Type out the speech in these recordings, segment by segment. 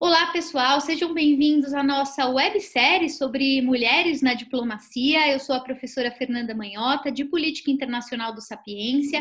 Olá, pessoal, sejam bem-vindos à nossa websérie sobre mulheres na diplomacia. Eu sou a professora Fernanda Manhota, de Política Internacional do Sapiência.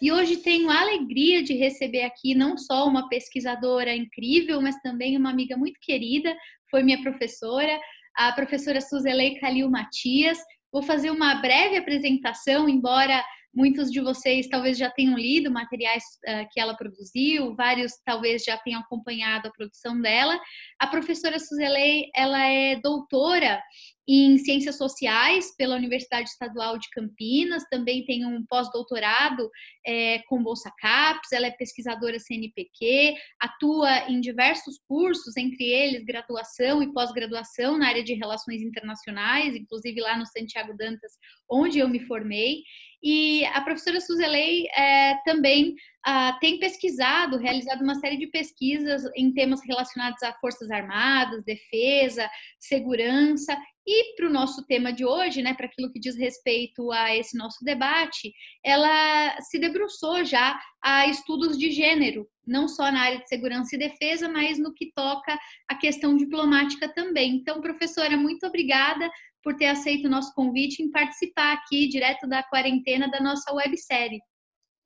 E hoje tenho a alegria de receber aqui não só uma pesquisadora incrível, mas também uma amiga muito querida, foi minha professora, a professora Suzelei Kalil Matias. Vou fazer uma breve apresentação, embora Muitos de vocês talvez já tenham lido materiais uh, que ela produziu, vários talvez já tenham acompanhado a produção dela. A professora Suzelei, ela é doutora em Ciências Sociais pela Universidade Estadual de Campinas, também tem um pós-doutorado é, com Bolsa CAPES, ela é pesquisadora CNPq, atua em diversos cursos, entre eles graduação e pós-graduação na área de Relações Internacionais, inclusive lá no Santiago Dantas, onde eu me formei. E a professora Suzelei é, também uh, tem pesquisado, realizado uma série de pesquisas em temas relacionados a Forças Armadas, defesa, segurança. E para o nosso tema de hoje, né, para aquilo que diz respeito a esse nosso debate, ela se debruçou já a estudos de gênero, não só na área de segurança e defesa, mas no que toca à questão diplomática também. Então, professora, muito obrigada por ter aceito o nosso convite em participar aqui direto da quarentena da nossa websérie.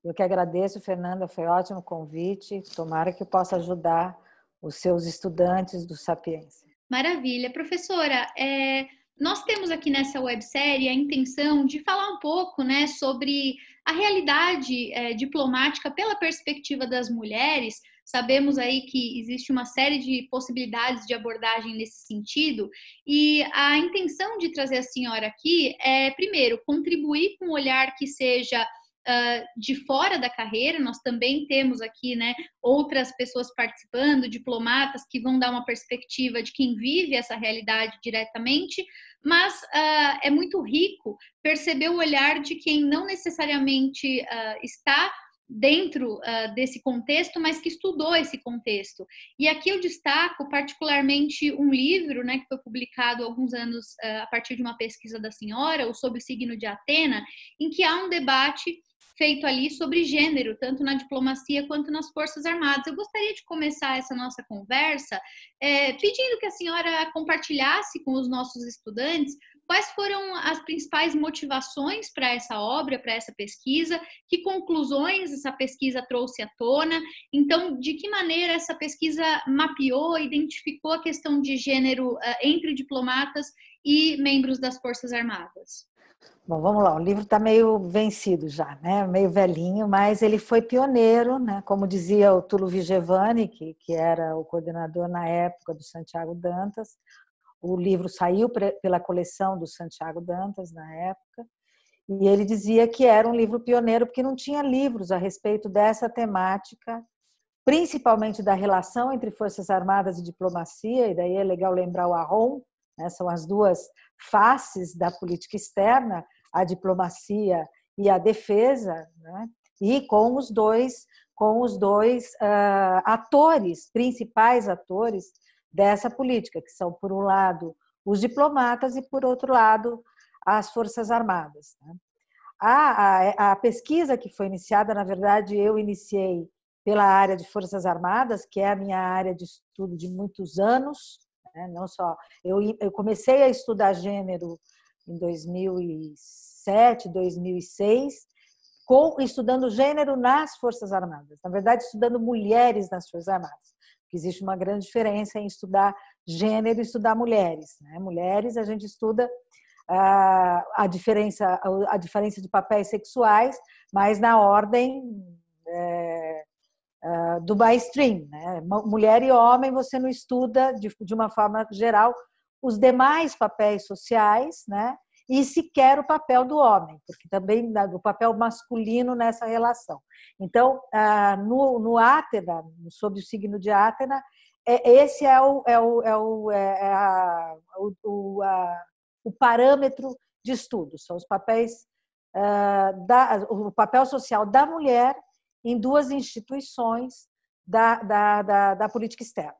Eu que agradeço, Fernanda, foi ótimo o convite. Tomara que eu possa ajudar os seus estudantes do Sapiência. Maravilha. Professora, é, nós temos aqui nessa websérie a intenção de falar um pouco né, sobre a realidade é, diplomática pela perspectiva das mulheres. Sabemos aí que existe uma série de possibilidades de abordagem nesse sentido, e a intenção de trazer a senhora aqui é, primeiro, contribuir com um olhar que seja uh, de fora da carreira, nós também temos aqui né, outras pessoas participando, diplomatas que vão dar uma perspectiva de quem vive essa realidade diretamente, mas uh, é muito rico perceber o olhar de quem não necessariamente uh, está dentro uh, desse contexto, mas que estudou esse contexto. E aqui eu destaco particularmente um livro, né, que foi publicado há alguns anos uh, a partir de uma pesquisa da senhora, ou sob o signo de Atena, em que há um debate feito ali sobre gênero, tanto na diplomacia quanto nas Forças Armadas. Eu gostaria de começar essa nossa conversa é, pedindo que a senhora compartilhasse com os nossos estudantes quais foram as principais motivações para essa obra, para essa pesquisa, que conclusões essa pesquisa trouxe à tona, então, de que maneira essa pesquisa mapeou, identificou a questão de gênero uh, entre diplomatas e membros das Forças Armadas. Bom, vamos lá, o livro está meio vencido já, né? meio velhinho, mas ele foi pioneiro, né? como dizia o Tulo Vigevani, que, que era o coordenador na época do Santiago Dantas. O livro saiu pela coleção do Santiago Dantas na época, e ele dizia que era um livro pioneiro porque não tinha livros a respeito dessa temática, principalmente da relação entre Forças Armadas e diplomacia, e daí é legal lembrar o Aron, né? São as duas faces da política externa, a diplomacia e a defesa, né? e com os dois, com os dois uh, atores, principais atores dessa política, que são, por um lado, os diplomatas e, por outro lado, as Forças Armadas. Né? A, a, a, pesquisa que foi iniciada, na verdade, eu iniciei pela área de Forças Armadas, que é a minha área de estudo de muitos anos, né? Não só eu, eu comecei a estudar gênero em 2007, 2006, com, estudando gênero nas Forças Armadas. Na verdade, estudando mulheres nas Forças Armadas. Existe uma grande diferença em estudar gênero e estudar mulheres. Né? Mulheres, a gente estuda a, diferença, a diferença de papéis sexuais, mas na ordem é, ah, do mainstream, Né? Mulher e homem, você não estuda, de, de uma forma geral, os demais papéis sociais, né? e sequer o papel do homem, porque também o papel masculino nessa relação. Então, ah, no, no Átena, sob o signo de Átena, é, esse é o, é o, é o, é, é a, o, a, o parâmetro de estudo, são os papéis, ah, da, o papel social da mulher em duas instituições da, da, da, da política externa.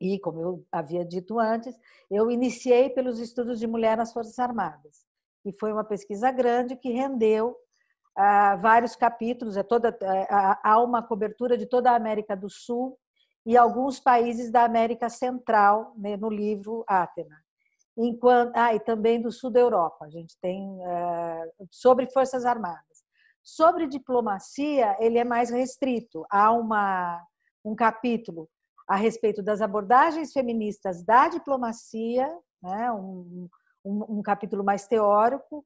E, como eu havia dito antes, eu iniciei pelos estudos de mulher nas Forças Armadas. E foi uma pesquisa grande que rendeu ah, vários capítulos, é toda, é, há uma cobertura de toda a América do Sul e alguns países da América Central né, no livro Atena. Enquanto, ah, e também do sul da Europa, a gente tem ah, sobre Forças Armadas. Sobre diplomacia, ele é mais restrito. Há uma, um capítulo a respeito das abordagens feministas da diplomacia, né? um, um, um capítulo mais teórico,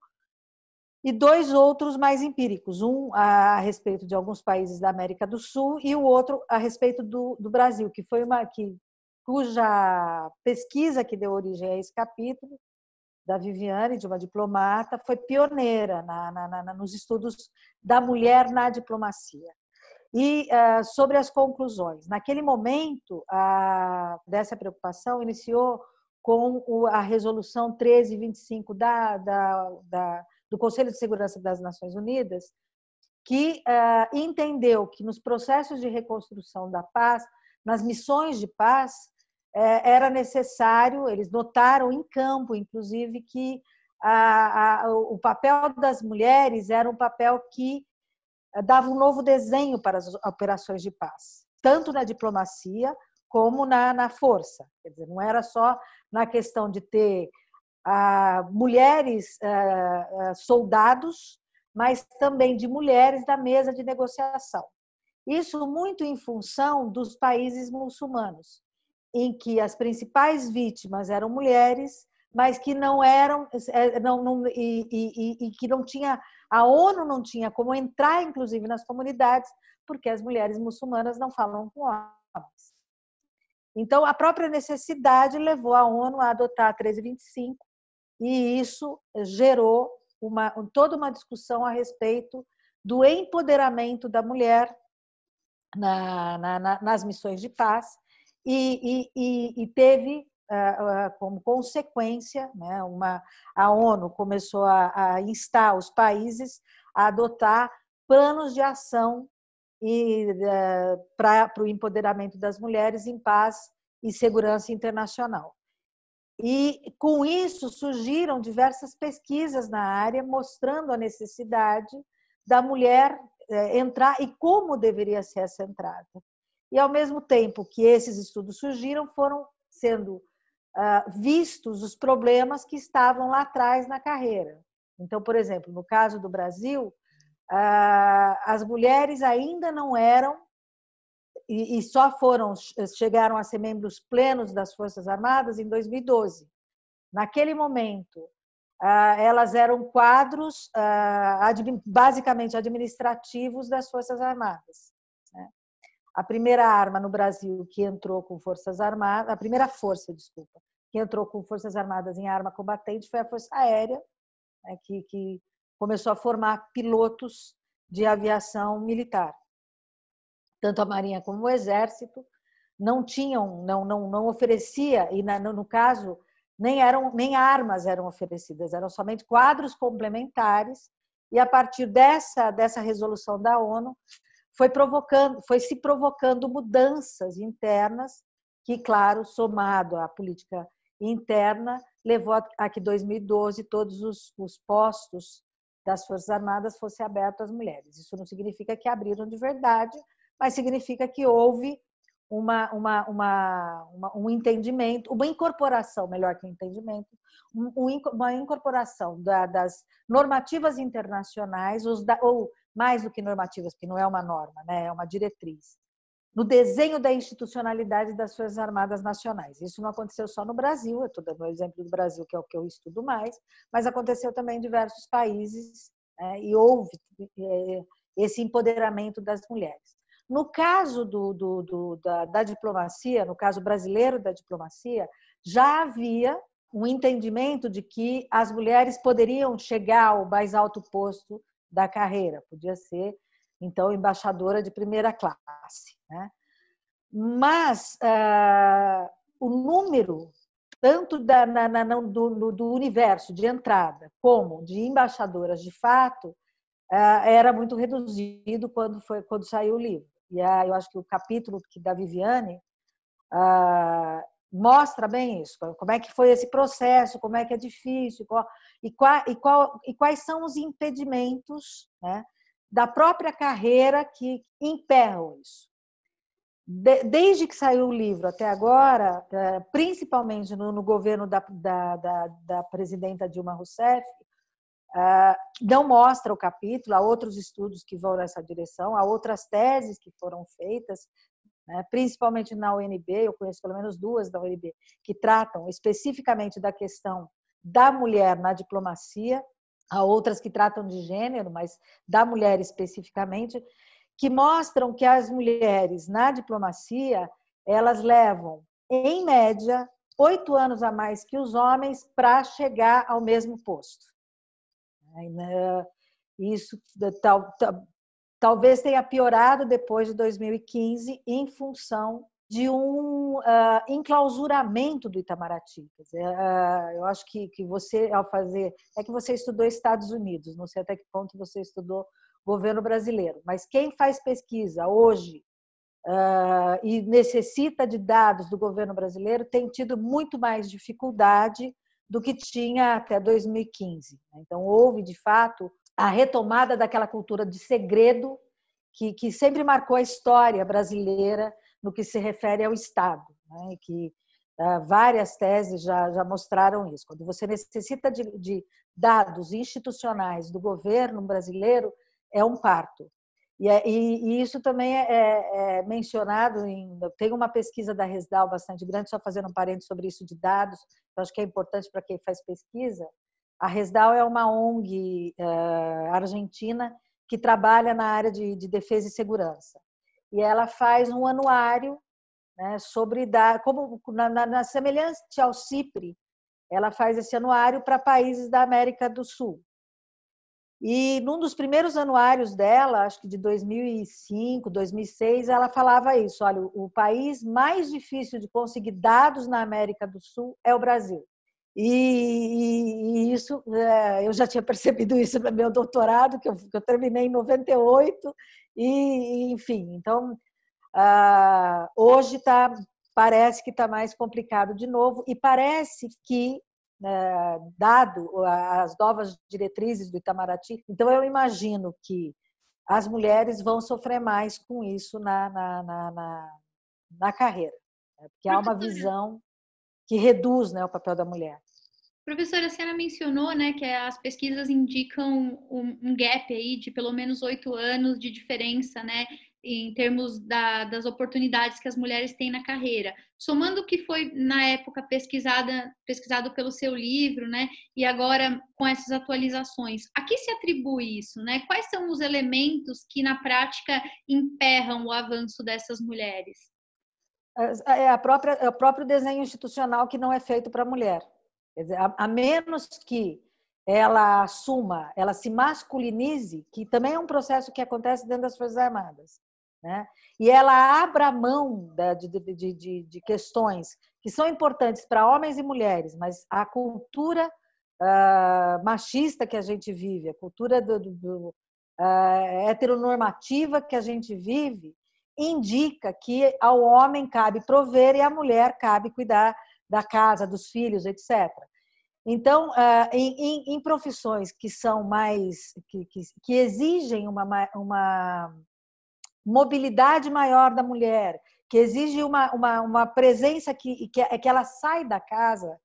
e dois outros mais empíricos, um a respeito de alguns países da América do Sul e o outro a respeito do, do Brasil, que foi uma que, cuja pesquisa que deu origem a esse capítulo da Viviane, de uma diplomata, foi pioneira na, na, na, nos estudos da mulher na diplomacia. E uh, sobre as conclusões. Naquele momento, a, dessa preocupação iniciou com o, a resolução 1325 da, da, da, do Conselho de Segurança das Nações Unidas, que uh, entendeu que nos processos de reconstrução da paz, nas missões de paz, é, era necessário, eles notaram em campo, inclusive, que a, a, o papel das mulheres era um papel que dava um novo desenho para as operações de paz, tanto na diplomacia como na, na força. Quer dizer, não era só na questão de ter a, ah, mulheres eh, eh, soldados, mas também de mulheres da mesa de negociação. Isso muito em função dos países muçulmanos, em que as principais vítimas eram mulheres, mas que não eram é, não, não, e, e, e, que não tinha a ONU não tinha como entrar, inclusive, nas comunidades, porque as mulheres muçulmanas não falam com homens. Então, a própria necessidade levou a ONU a adotar a 1325 e isso gerou uma, toda uma discussão a respeito do empoderamento da mulher na, na, nas missões de paz e, e, e teve ah, ah, como consequência, né, uma, a ONU começou a, a, instar os países a adotar planos de ação eh, para o empoderamento das mulheres em paz e segurança internacional. E com isso surgiram diversas pesquisas na área mostrando a necessidade da mulher eh, entrar e como deveria ser essa entrada e ao mesmo tempo que esses estudos surgiram, foram sendo ah, vistos os problemas que estavam lá atrás na carreira. Então, por exemplo, no caso do Brasil, ah, as mulheres ainda não eram e só foram eh, chegaram a ser membros plenos das Forças Armadas em 2012. Naquele momento, ah, elas eram quadros basicamente administrativos das Forças Armadas. A primeira arma no Brasil que entrou com forças armadas, a primeira força, desculpa, que entrou com forças armadas em arma combatente foi a Força Aérea, né, que, que começou a formar pilotos de aviação militar. Tanto a Marinha como o Exército não tinham, não, não, não oferecia, e na, no caso, nem, eram, nem armas eram oferecidas, eram somente quadros complementares, e a partir dessa, dessa resolução da ONU, foi provocando, foi se provocando mudanças internas que, claro, somado à política interna, levou a que 2012 todos os, os postos das Forças Armadas fossem abertos às mulheres. Isso não significa que abriram de verdade, mas significa que houve uma, uma, uma, uma um entendimento, uma incorporação, melhor que um entendimento, um, uma incorporação da, das normativas internacionais, os da, ou mais do que normativas, porque não é uma norma, né? é uma diretriz, no desenho da institucionalidade das Forças Armadas Nacionais. Isso não aconteceu só no Brasil, eu estou dando o exemplo do Brasil, que é o que eu estudo mais, mas aconteceu também em diversos países né? e houve é, esse empoderamento das mulheres. No caso do, do, do, da, da, diplomacia, no caso brasileiro da diplomacia, já havia um entendimento de que as mulheres poderiam chegar ao mais alto posto da carreira, podia ser então embaixadora de primeira classe, né? Mas uh, o número tanto da, na, na, do, do, universo de entrada como de embaixadoras de fato uh, era muito reduzido quando foi quando saiu o livro. E a, eu acho que o capítulo que da Viviane uh, mostra bem isso, como é que foi esse processo, como é que é difícil qual, e, qual, e, qual, e, quais são os impedimentos né, da própria carreira que emperram isso. desde que saiu o livro até agora, é, principalmente no, no governo da, da, da, da, presidenta Dilma Rousseff, é, não mostra o capítulo, há outros estudos que vão nessa direção, há outras teses que foram feitas né? principalmente na UNB, eu conheço pelo menos duas da UNB, que tratam especificamente da questão da mulher na diplomacia, há outras que tratam de gênero, mas da mulher especificamente, que mostram que as mulheres na diplomacia elas levam, em média, oito anos a mais que os homens para chegar ao mesmo posto. Né, isso Talvez tenha piorado depois de 2015 em função de um uh, enclausuramento do Itamaraty. Dizer, uh, eu acho que, que você, ao fazer. É que você estudou Estados Unidos, não sei até que ponto você estudou governo brasileiro, mas quem faz pesquisa hoje uh, e necessita de dados do governo brasileiro tem tido muito mais dificuldade do que tinha até 2015. Né? Então, houve, de fato, a retomada daquela cultura de segredo que, que sempre marcou a história brasileira no que se refere ao Estado, né? e que ah, várias teses já, já mostraram isso. Quando você necessita de, de dados institucionais do governo brasileiro, é um parto. E, é, e, e, isso também é, é, é mencionado em, Tem uma pesquisa da Resdal bastante grande, só fazendo um parênteses sobre isso de dados, eu acho que é importante para quem faz pesquisa, a Resdal é uma ONG uh, argentina que trabalha na área de, de, defesa e segurança. E ela faz um anuário né, sobre dar, como na, na, na semelhança ao CIPRE, ela faz esse anuário para países da América do Sul. E num dos primeiros anuários dela, acho que de 2005, 2006, ela falava isso: olha, o país mais difícil de conseguir dados na América do Sul é o Brasil. E, e isso, eh, eu já tinha percebido isso no meu doutorado, que eu, que eu terminei em 98, e, enfim, então ah, hoje tá, parece que está mais complicado de novo e parece que, né, dado as novas diretrizes do Itamaraty, então eu imagino que as mulheres vão sofrer mais com isso na, na, na, na, na carreira, né? porque há uma visão que reduz né, o papel da mulher. Professora, a senhora mencionou né, que as pesquisas indicam um, um gap aí de pelo menos oito anos de diferença né, em termos da, das oportunidades que as mulheres têm na carreira. Somando o que foi na época pesquisada, pesquisado pelo seu livro, né, e agora com essas atualizações, a que se atribui isso, né? Quais são os elementos que na prática emperram o avanço dessas mulheres? É, é, a própria, é o próprio desenho institucional que não é feito para a mulher. Quer dizer, a, a, menos que ela assuma, ela se masculinize, que também é um processo que acontece dentro das Forças Armadas, né? e ela abra mão da, de, de, de, de questões que são importantes para homens e mulheres, mas a cultura uh, machista que a gente vive, a cultura do, do, do uh, heteronormativa que a gente vive, indica que ao homem cabe prover e à mulher cabe cuidar da casa, dos filhos, etc. Então, ah, em, profissões que são mais. que, exigem uma, uma mobilidade maior da mulher, que exige uma, uma, uma presença que, que, é que ela sai da casa,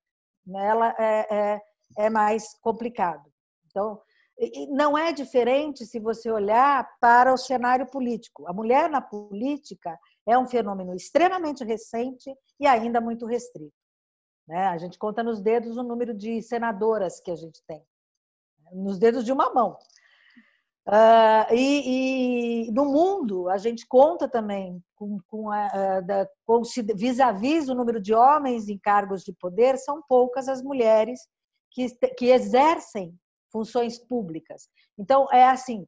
né, ela é, é, é mais complicado. Então, não é diferente se você olhar para o cenário político. A mulher na política é um fenômeno extremamente recente e ainda muito restrito. Né? A gente conta nos dedos o número de senadoras que a gente tem, nos dedos de uma mão. Ah, e, no mundo, a gente conta também, com, com, com vis-à-vis o número de homens em cargos de poder, são poucas as mulheres que, que exercem funções públicas. Então, é assim,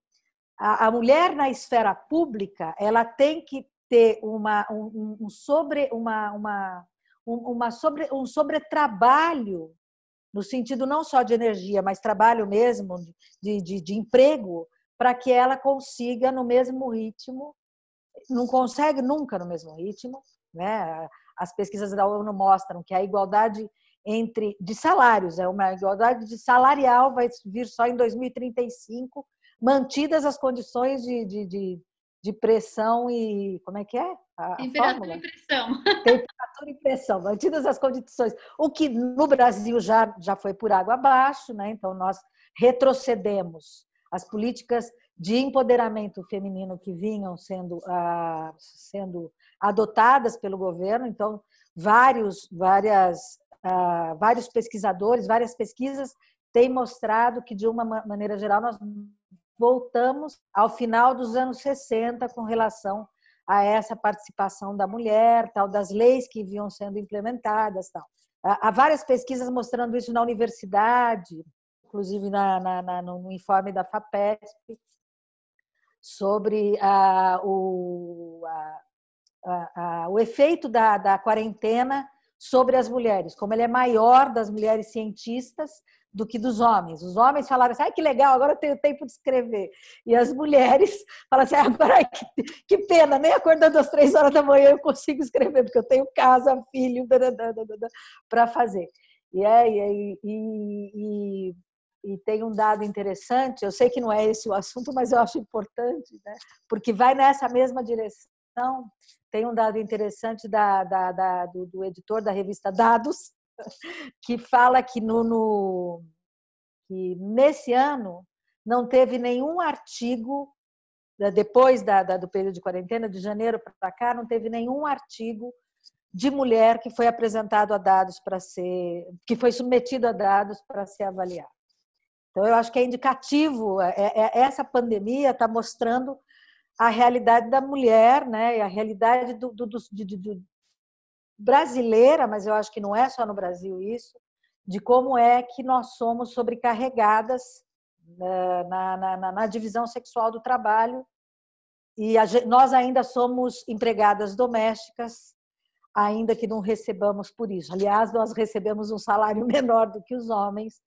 a, a mulher na esfera pública, ela tem que ter uma, um, um sobre, uma, uma, uma sobre, um sobretrabalho, no sentido não só de energia, mas trabalho mesmo, de, de, de emprego, para que ela consiga no mesmo ritmo, não consegue nunca no mesmo ritmo, né? As pesquisas da ONU mostram que a igualdade entre de salários, é uma igualdade de salarial vai vir só em 2035, mantidas as condições de, de, de, de pressão e como é que é? A, temperatura e pressão. Temperatura e pressão, mantidas as condições. O que no Brasil já, já foi por água abaixo, né? Então nós retrocedemos as políticas de empoderamento feminino que vinham sendo, ah, sendo adotadas pelo governo, então vários, várias ah, vários pesquisadores, várias pesquisas têm mostrado que, de uma maneira geral, nós voltamos ao final dos anos 60 com relação a essa participação da mulher, tal, das leis que vinham sendo implementadas, tal. Ah, há várias pesquisas mostrando isso na universidade, inclusive na, na, na no informe da FAPESP, sobre a, o, a, a, o efeito da, da quarentena sobre as mulheres, como ele é maior das mulheres cientistas do que dos homens. Os homens falaram assim, que legal, agora eu tenho tempo de escrever. E as mulheres falaram assim, ah, que, pena, nem acordando às três horas da manhã eu consigo escrever, porque eu tenho casa, filho, para fazer. E, é, e, é, e, e, e, tem um dado interessante, eu sei que não é esse o assunto, mas eu acho importante, né? porque vai nessa mesma direção. Então, tem um dado interessante da, da, da do, do, editor da revista Dados, que fala que, no, no, que nesse ano não teve nenhum artigo, eh, depois da, da do período de quarentena, de janeiro para cá, não teve nenhum artigo de mulher que foi apresentado a dados para ser, que foi submetido a dados para ser avaliado. Então, eu acho que é indicativo, é, é, é essa pandemia está mostrando a realidade da mulher, né? E a realidade do, do, do, do, brasileira, mas eu acho que não é só no Brasil isso, de como é que nós somos sobrecarregadas né, na, na, na, na divisão sexual do trabalho e a, nós ainda somos empregadas domésticas, ainda que não recebamos por isso. Aliás, nós recebemos um salário menor do que os homens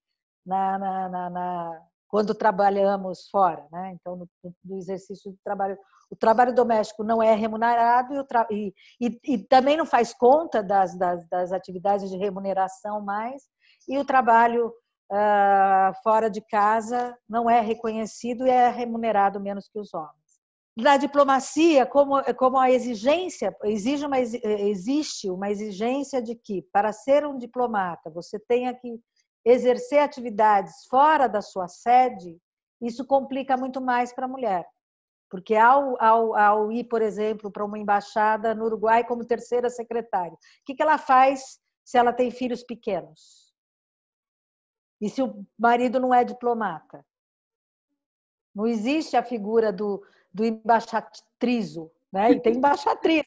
na, na, na, na quando trabalhamos fora, né? Então, no, no, exercício do trabalho, o trabalho doméstico não é remunerado e, tra... e, e, e também não faz conta das, das, das, atividades de remuneração mais, e o trabalho uh, fora de casa não é reconhecido e é remunerado menos que os homens. Na diplomacia, como, como a exigência, exige uma, existe uma exigência de que, para ser um diplomata, você tenha que exercer atividades fora da sua sede, isso complica muito mais para a mulher. Porque ao, ao, ao ir, por exemplo, para uma embaixada no Uruguai como terceira secretária, o que, que ela faz se ela tem filhos pequenos? E se o marido não é diplomata? Não existe a figura do, do embaixatrizo, né? E tem embaixatriz,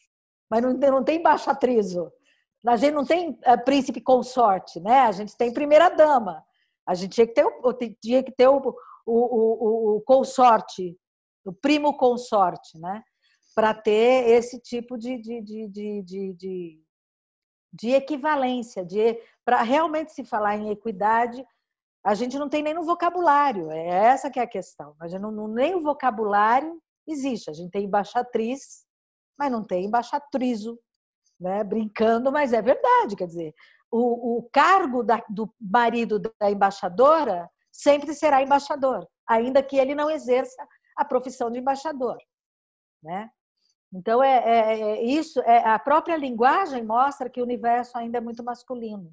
mas não, não tem embaixatrizo. A gente não tem eh, príncipe consorte, né? A gente tem primeira-dama. A gente tinha que ter, o, tinha que ter o, o, o, o consorte, o primo consorte, né? Para ter esse tipo de, de, de, de, de, de equivalência, de para realmente se falar em equidade, a gente não tem nem no vocabulário. É essa que é a questão. A gente não, nem o vocabulário existe. A gente tem embaixatriz, mas não tem embaixatrizo, né? brincando, mas é verdade. Quer dizer, o, o cargo da, do marido da embaixadora sempre será embaixador, ainda que ele não exerça a profissão de embaixador. Né? Então, é, é, é isso. É, a própria linguagem mostra que o universo ainda é muito masculino,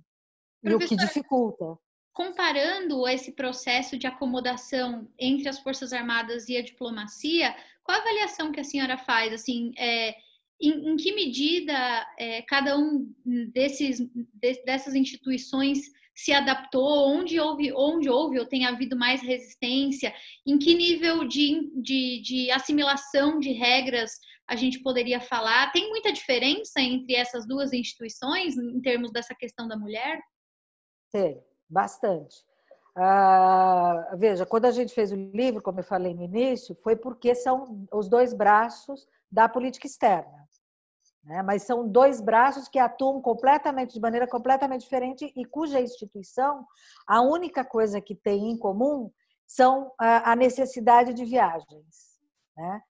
e o que dificulta comparando esse processo de acomodação entre as Forças Armadas e a diplomacia, qual a avaliação que a senhora faz? Assim, é, em, em que medida é, cada um desses, de, dessas instituições se adaptou, onde houve, onde houve ou tem havido mais resistência, em que nível de, de, de assimilação de regras a gente poderia falar? Tem muita diferença entre essas duas instituições em termos dessa questão da mulher? Tem, bastante. Ah, veja, quando a gente fez o livro, como eu falei no início, foi porque são os dois braços da política externa. Né? Mas são dois braços que atuam completamente de maneira completamente diferente e cuja instituição, a única coisa que tem em comum são a necessidade de viagens. Né?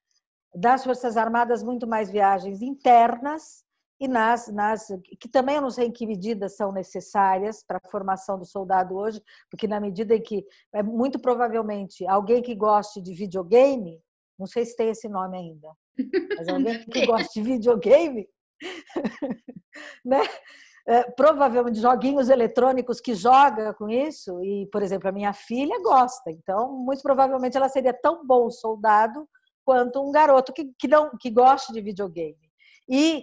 Das Forças Armadas, muito mais viagens internas e nas, nas que também eu não sei em que medida são necessárias para a formação do soldado hoje, porque na medida em que é muito provavelmente alguém que goste de videogame, não sei se tem esse nome ainda, mas alguém que gosta de videogame, né? É, provavelmente joguinhos eletrônicos que joga com isso, e, por exemplo, a minha filha gosta, então, muito provavelmente ela seria tão bom soldado quanto um garoto que, que, não, que gosta de videogame. E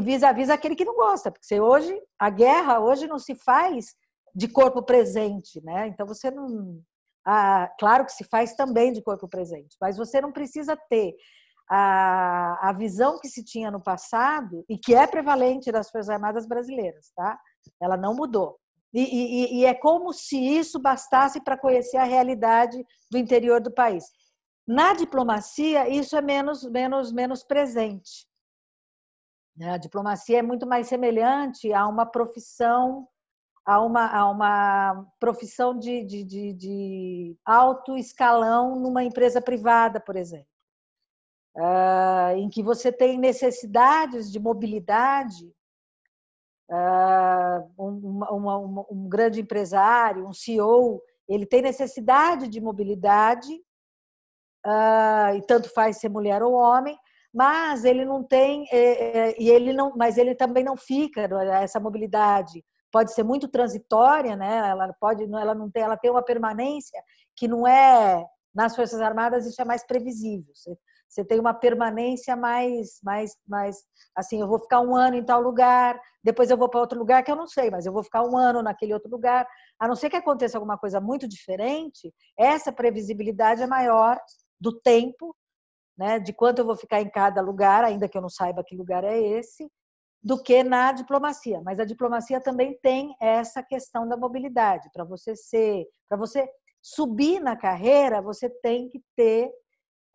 vis-a-vis -vis aquele que não gosta, porque hoje, a guerra hoje não se faz de corpo presente, né? Então você não. Ah, claro que se faz também de corpo presente, mas você não precisa ter a, a visão que se tinha no passado e que é prevalente das Forças Armadas brasileiras, tá? Ela não mudou. E, e, e é como se isso bastasse para conhecer a realidade do interior do país. Na diplomacia, isso é menos, menos, menos presente. A diplomacia é muito mais semelhante a uma profissão, a uma, a uma profissão de, de, de, de alto escalão numa empresa privada, por exemplo uh, em que você tem necessidades de mobilidade, uh, um, uma, uma, um grande empresário, um CEO, ele tem necessidade de mobilidade, uh, e tanto faz ser mulher ou homem, mas ele não tem é, é, e ele não, mas ele também não fica né, essa mobilidade pode ser muito transitória, né? Ela pode, ela não tem, ela tem uma permanência que não é nas Forças Armadas isso é mais previsível. Você você tem uma permanência mais, mais, mais assim, eu vou ficar um ano em tal lugar, depois eu vou para outro lugar que eu não sei, mas eu vou ficar um ano naquele outro lugar. A não ser que aconteça alguma coisa muito diferente, essa previsibilidade é maior do tempo, né, de quanto eu vou ficar em cada lugar, ainda que eu não saiba que lugar é esse, do que na diplomacia. Mas a diplomacia também tem essa questão da mobilidade, para você ser, para você subir na carreira, você tem que ter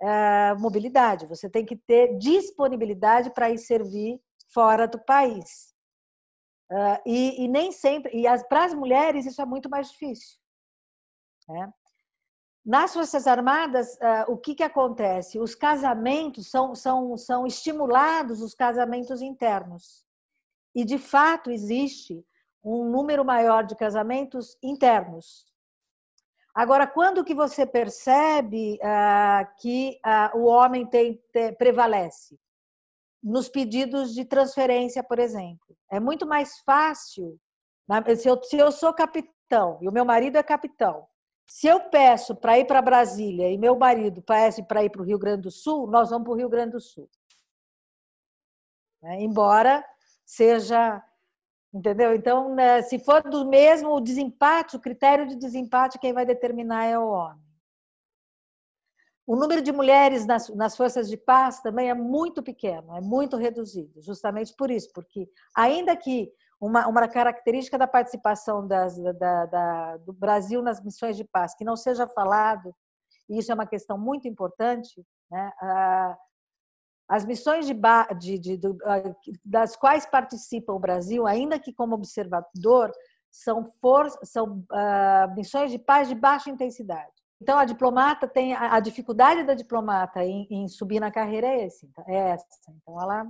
uh, mobilidade, você tem que ter disponibilidade para ir servir fora do país. Uh, e, e, nem sempre, e as, para as mulheres isso é muito mais difícil. Né? Nas Forças Armadas, uh, o que, que acontece? Os casamentos são, são, são estimulados os casamentos internos. E, de fato, existe um número maior de casamentos internos. Agora, quando que você percebe ah, que ah, o homem tem, prevalece? Nos pedidos de transferência, por exemplo. É muito mais fácil. Se eu, se eu sou capitão e o meu marido é capitão, se eu peço para ir para Brasília e meu marido pede para ir para o Rio Grande do Sul, nós vamos para o Rio Grande do Sul. É, embora seja Entendeu? Então, né, se for do mesmo o desempate, o critério de desempate, quem vai determinar é o homem. O número de mulheres nas, nas forças de paz também é muito pequeno, é muito reduzido, justamente por isso, porque ainda que uma, uma característica da participação das, da, da, do Brasil nas missões de paz que não seja falado, e isso é uma questão muito importante, né? As missões de, de, de, ah, das quais participa o Brasil, ainda que como observador, são, for, são uh, missões de paz de baixa intensidade. Então, a diplomata tem a, a dificuldade da diplomata em, em, subir na carreira é, esse, então, é essa. Então, ela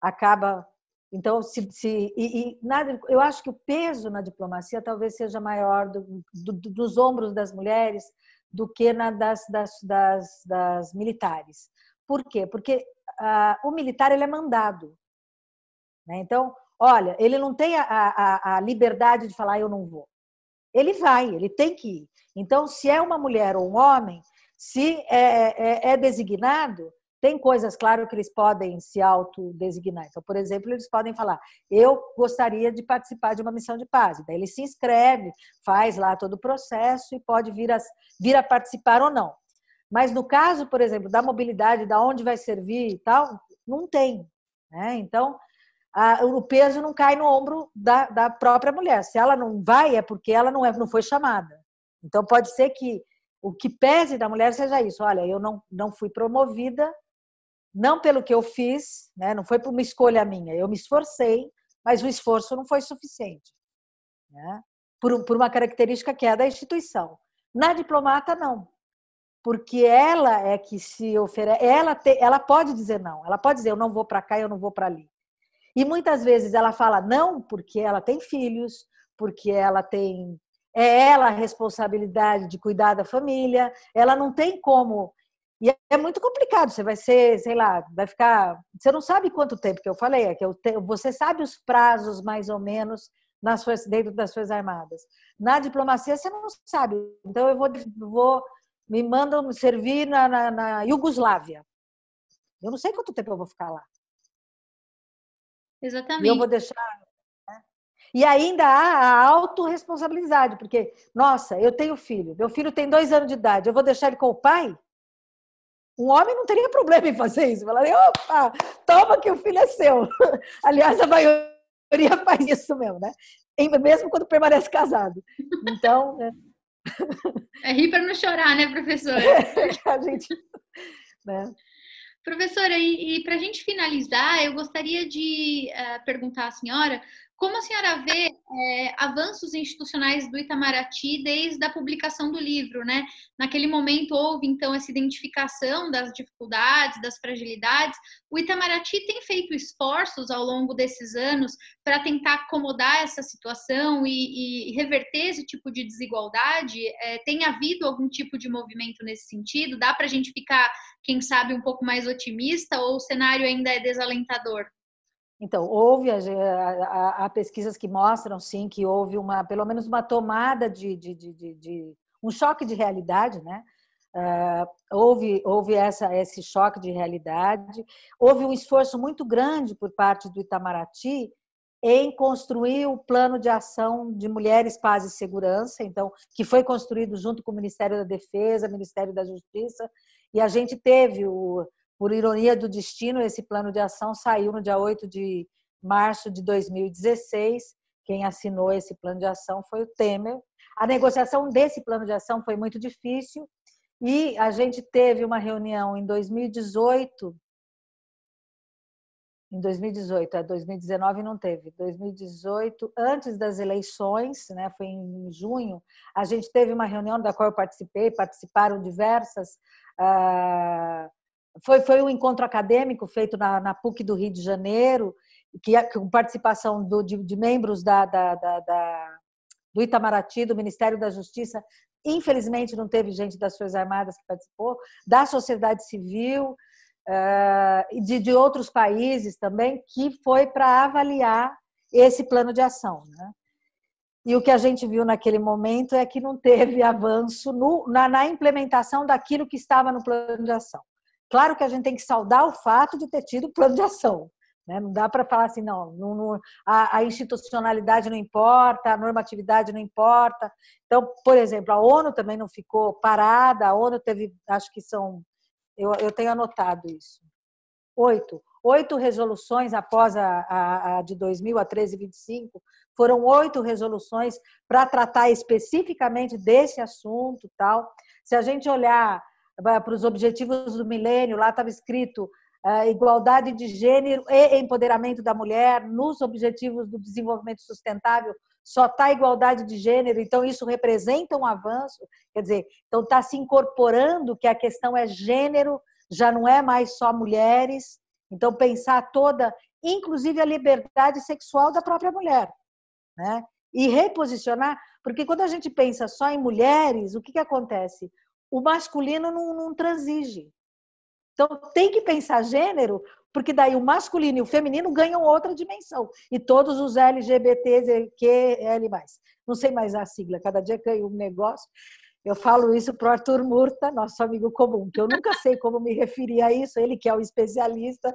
acaba. Então, se, se e, e, nada, eu acho que o peso na diplomacia talvez seja maior do, do, dos ombros das mulheres do que na das, das, das, das militares. Por quê? Porque uh, o militar ele é mandado. Né? Então, olha, ele não tem a, a, a liberdade de falar eu não vou. Ele vai, ele tem que ir. Então, se é uma mulher ou um homem, se é, é, é designado, tem coisas, claro, que eles podem se autodesignar. Então, por exemplo, eles podem falar: eu gostaria de participar de uma missão de paz. Daí ele se inscreve, faz lá todo o processo e pode vir a, vir a participar ou não. Mas no caso, por exemplo, da mobilidade, da onde vai servir e tal, não tem. Né? Então, a, o peso não cai no ombro da, da, própria mulher. Se ela não vai, é porque ela não, é, não foi chamada. Então, pode ser que o que pese da mulher seja isso: olha, eu não, não fui promovida, não pelo que eu fiz, né? não foi por uma escolha minha. Eu me esforcei, mas o esforço não foi suficiente. Né? Por, por uma característica que é da instituição. Na diplomata, não porque ela é que se oferece, ela, te, ela pode dizer não, ela pode dizer eu não vou para cá, eu não vou para ali. E muitas vezes ela fala não porque ela tem filhos, porque ela tem é ela a responsabilidade de cuidar da família, ela não tem como. E é muito complicado, você vai ser, sei lá, vai ficar, você não sabe quanto tempo que eu falei, é que eu te, você sabe os prazos mais ou menos nas suas, dentro das suas armadas. Na diplomacia você não sabe. Então eu vou, vou me mandam servir na, na, na Iugoslávia. Eu não sei quanto tempo eu vou ficar lá. Exatamente. E eu vou deixar. Né? E ainda há a autorresponsabilidade, porque, nossa, eu tenho filho, meu filho tem dois anos de idade, eu vou deixar ele com o pai? Um homem não teria problema em fazer isso. Falaria, opa, toma que o filho é seu. Aliás, a maioria faz isso mesmo, né? Mesmo quando permanece casado. Então. Né? É rir para não chorar, né, professora? É, a gente. Né? Professora, e, e para a gente finalizar, eu gostaria de uh, perguntar à senhora como a senhora vê é, avanços institucionais do Itamaraty desde a publicação do livro, né? Naquele momento houve então essa identificação das dificuldades, das fragilidades. O Itamaraty tem feito esforços ao longo desses anos para tentar acomodar essa situação e, e, reverter esse tipo de desigualdade. É, tem havido algum tipo de movimento nesse sentido? Dá para a gente ficar, quem sabe, um pouco mais otimista ou o cenário ainda é desalentador? Então, houve eh, a, a, a, pesquisas que mostram, sim, que houve uma, pelo menos uma tomada de, de, de, de um choque de realidade, né? Uh, houve houve essa, esse choque de realidade, houve um esforço muito grande por parte do Itamaraty em construir o plano de ação de mulheres, paz e segurança, então que foi construído junto com o Ministério da Defesa, Ministério da Justiça, e a gente teve o, por ironia do destino, esse plano de ação saiu no dia 8 de março de 2016. Quem assinou esse plano de ação foi o Temer. A negociação desse plano de ação foi muito difícil e a gente teve uma reunião em 2018. Em 2018, é 2019 não teve. 2018, antes das eleições, né, foi em junho, a gente teve uma reunião da qual eu participei, participaram diversas ah, foi, foi um encontro acadêmico feito na, na PUC do Rio de Janeiro, que, é, com participação do, de, de membros da, da, da, da, do Itamaraty, do Ministério da Justiça. Infelizmente, não teve gente das Forças Armadas que participou, da sociedade civil eh, e de, de outros países também, que foi para avaliar esse plano de ação. Né? E o que a gente viu naquele momento é que não teve avanço no, na, na implementação daquilo que estava no plano de ação. Claro que a gente tem que saudar o fato de ter tido plano de ação. Né? Não dá para falar assim, não, não, não a, a, institucionalidade não importa, a normatividade não importa. Então, por exemplo, a ONU também não ficou parada, a ONU teve, acho que são, eu, eu tenho anotado isso, oito. Oito resoluções após a, a, a de 2000 a 1325, foram oito resoluções para tratar especificamente desse assunto tal. Se a gente olhar para os objetivos do milênio, lá estava escrito uh, igualdade de gênero e empoderamento da mulher, nos objetivos do desenvolvimento sustentável só está igualdade de gênero, então isso representa um avanço, quer dizer, então está se incorporando que a questão é gênero, já não é mais só mulheres, então pensar toda, inclusive a liberdade sexual da própria mulher, né? E reposicionar, porque quando a gente pensa só em mulheres, o que, que acontece? o masculino não, não transige. Então tem que pensar gênero, porque daí o masculino e o feminino ganham outra dimensão. E todos os LGBTs, QL+. Não sei mais a sigla, cada dia ganha um negócio. Eu falo isso para o Arthur Murta, nosso amigo comum, que eu nunca sei como me referir a isso, ele que é o especialista,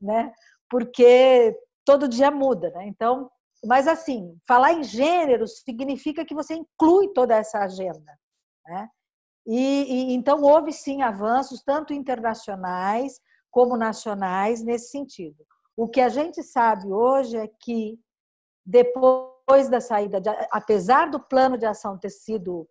né? Porque todo dia muda, né? Então, mas assim, falar em gêneros significa que você inclui toda essa agenda, né? E, e, então houve sim avanços, tanto internacionais como nacionais, nesse sentido. O que a gente sabe hoje é que, depois da saída, de, apesar do plano de ação ter sido,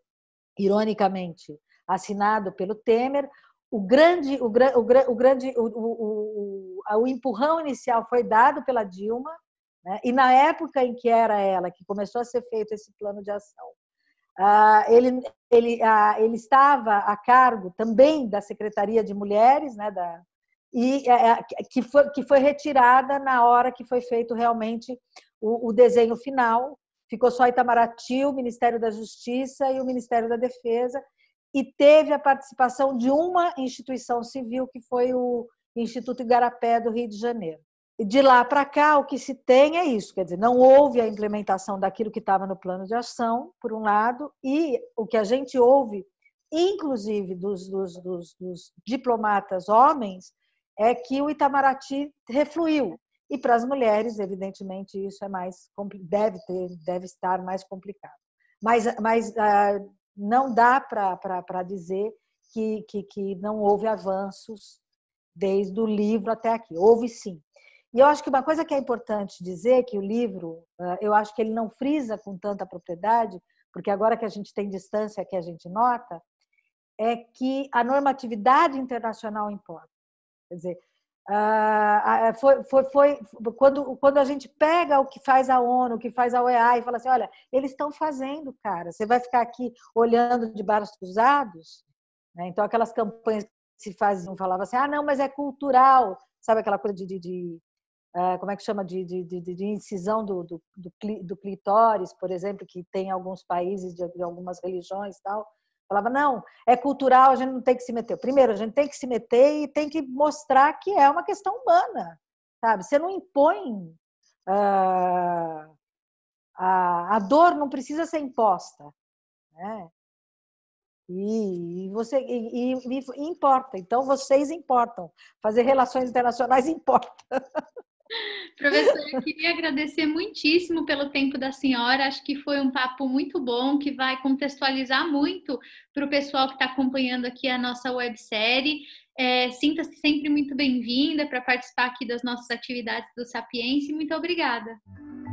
ironicamente, assinado pelo Temer, o grande, o, o, o grande o, o, o, o empurrão inicial foi dado pela Dilma, né? e na época em que era ela que começou a ser feito esse plano de ação ah, ele, ele, ah, ele estava a cargo também da Secretaria de Mulheres, né, da, e é, é, que, foi, que foi retirada na hora que foi feito realmente o, o desenho final. Ficou só Itamaraty, o Ministério da Justiça e o Ministério da Defesa, e teve a participação de uma instituição civil, que foi o Instituto Igarapé do Rio de Janeiro de lá para cá, o que se tem é isso: quer dizer, não houve a implementação daquilo que estava no plano de ação, por um lado, e o que a gente ouve, inclusive dos, dos, dos, dos diplomatas homens, é que o Itamaraty refluiu. E para as mulheres, evidentemente, isso é mais deve ter, deve estar mais complicado. Mas, mas ah, não dá para dizer que, que, que não houve avanços desde o livro até aqui. Houve sim, e eu acho que uma coisa que é importante dizer, que o livro, eu acho que ele não frisa com tanta propriedade, porque agora que a gente tem distância que a gente nota, é que a normatividade internacional importa. Quer dizer, foi, foi, foi quando, quando a gente pega o que faz a ONU, o que faz a OEA e fala assim, olha, eles estão fazendo, cara. Você vai ficar aqui olhando de barros cruzados? Né, então, aquelas campanhas que se faziam, falava assim, ah, não, mas é cultural. Sabe aquela coisa de, de, de ah, como é que chama, de, de, de, de incisão do, do, do, clitóris, por exemplo, que tem alguns países, de, de algumas religiões e tal. Falava, não, é cultural, a gente não tem que se meter. Primeiro, a gente tem que se meter e tem que mostrar que é uma questão humana, sabe? Você não impõe. Uh, a, a dor não precisa ser imposta. Né? E, você e, e, e, importa. Então vocês importam. Fazer relações internacionais importa. Professora, eu queria agradecer muitíssimo pelo tempo da senhora. Acho que foi um papo muito bom que vai contextualizar muito para o pessoal que está acompanhando aqui a nossa websérie. É, Sinta-se sempre muito bem-vinda para participar aqui das nossas atividades do Sapiência. Muito obrigada.